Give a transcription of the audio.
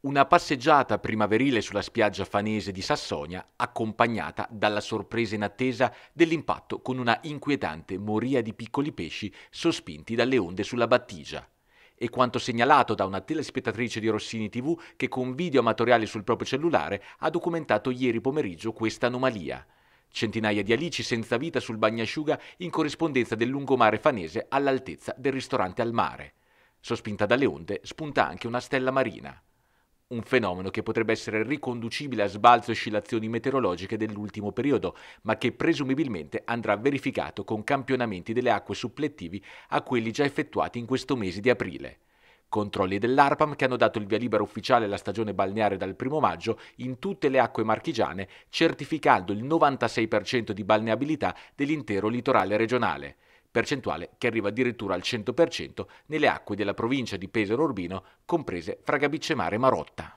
Una passeggiata primaverile sulla spiaggia fanese di Sassonia, accompagnata dalla sorpresa inattesa dell'impatto con una inquietante moria di piccoli pesci sospinti dalle onde sulla battigia. E quanto segnalato da una telespettatrice di Rossini TV che con video amatoriale sul proprio cellulare ha documentato ieri pomeriggio questa anomalia. Centinaia di alici senza vita sul bagnasciuga in corrispondenza del lungomare fanese all'altezza del ristorante al mare. Sospinta dalle onde spunta anche una stella marina un fenomeno che potrebbe essere riconducibile a sbalzi e oscillazioni meteorologiche dell'ultimo periodo, ma che presumibilmente andrà verificato con campionamenti delle acque supplettivi a quelli già effettuati in questo mese di aprile. Controlli dell'ARPAM che hanno dato il via libera ufficiale alla stagione balneare dal 1 maggio in tutte le acque marchigiane, certificando il 96% di balneabilità dell'intero litorale regionale percentuale che arriva addirittura al 100% nelle acque della provincia di Pesaro Urbino, comprese fra Gabicemare e Marotta.